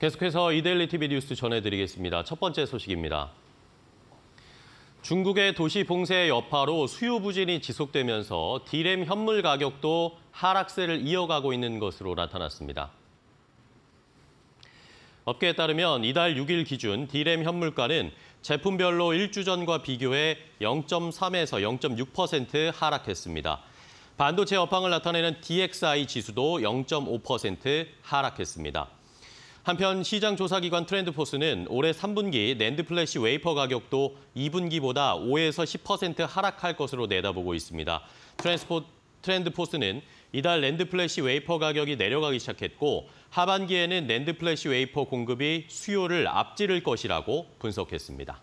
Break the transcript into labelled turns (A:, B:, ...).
A: 계속해서 이데일리 TV 뉴스 전해드리겠습니다. 첫 번째 소식입니다. 중국의 도시 봉쇄의 여파로 수요 부진이 지속되면서 디램 현물 가격도 하락세를 이어가고 있는 것으로 나타났습니다. 업계에 따르면 이달 6일 기준 디램 현물가는 제품별로 1주 전과 비교해 0.3에서 0.6% 하락했습니다. 반도체 업황을 나타내는 DXI 지수도 0.5% 하락했습니다. 한편 시장 조사기관 트렌드포스는 올해 3분기 낸드플래시 웨이퍼 가격도 2분기보다 5에서 10% 하락할 것으로 내다보고 있습니다. 트랜스포, 트렌드포스는 이달 랜드플래시 웨이퍼 가격이 내려가기 시작했고 하반기에는 랜드플래시 웨이퍼 공급이 수요를 앞지를 것이라고 분석했습니다.